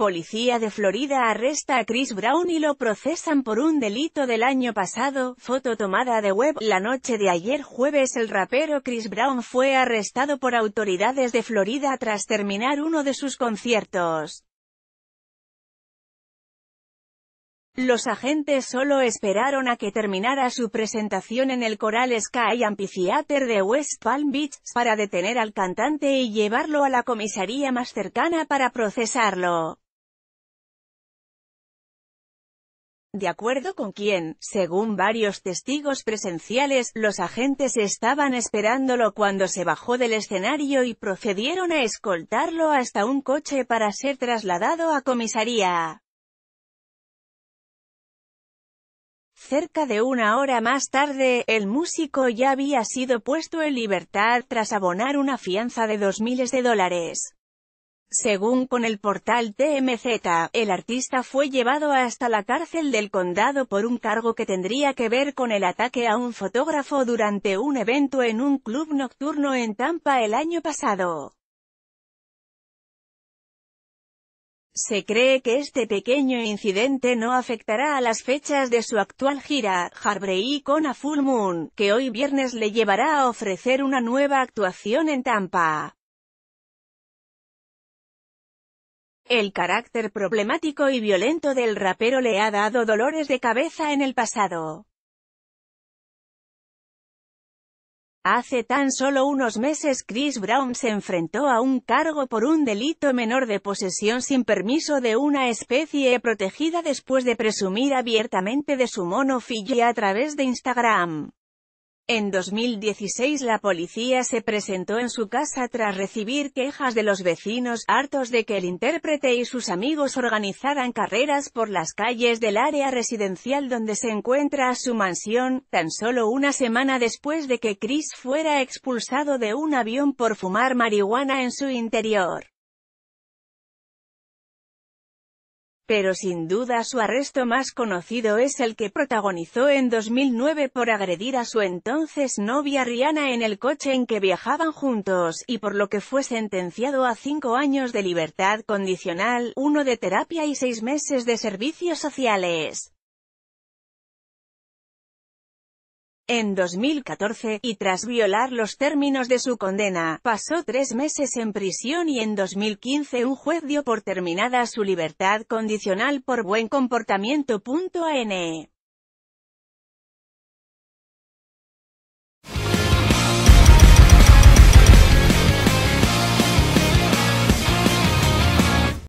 Policía de Florida arresta a Chris Brown y lo procesan por un delito del año pasado, foto tomada de web. La noche de ayer jueves el rapero Chris Brown fue arrestado por autoridades de Florida tras terminar uno de sus conciertos. Los agentes solo esperaron a que terminara su presentación en el Coral Sky Amphitheater de West Palm Beach, para detener al cantante y llevarlo a la comisaría más cercana para procesarlo. de acuerdo con quien, según varios testigos presenciales, los agentes estaban esperándolo cuando se bajó del escenario y procedieron a escoltarlo hasta un coche para ser trasladado a comisaría. Cerca de una hora más tarde, el músico ya había sido puesto en libertad tras abonar una fianza de dos miles de dólares. Según con el portal TMZ, el artista fue llevado hasta la cárcel del condado por un cargo que tendría que ver con el ataque a un fotógrafo durante un evento en un club nocturno en Tampa el año pasado. Se cree que este pequeño incidente no afectará a las fechas de su actual gira, Harbrey con A Full Moon, que hoy viernes le llevará a ofrecer una nueva actuación en Tampa. El carácter problemático y violento del rapero le ha dado dolores de cabeza en el pasado. Hace tan solo unos meses Chris Brown se enfrentó a un cargo por un delito menor de posesión sin permiso de una especie protegida después de presumir abiertamente de su mono a través de Instagram. En 2016 la policía se presentó en su casa tras recibir quejas de los vecinos, hartos de que el intérprete y sus amigos organizaran carreras por las calles del área residencial donde se encuentra su mansión, tan solo una semana después de que Chris fuera expulsado de un avión por fumar marihuana en su interior. pero sin duda su arresto más conocido es el que protagonizó en 2009 por agredir a su entonces novia Rihanna en el coche en que viajaban juntos, y por lo que fue sentenciado a cinco años de libertad condicional, uno de terapia y seis meses de servicios sociales. en 2014, y tras violar los términos de su condena, pasó tres meses en prisión y en 2015 un juez dio por terminada su libertad condicional por buen comportamiento.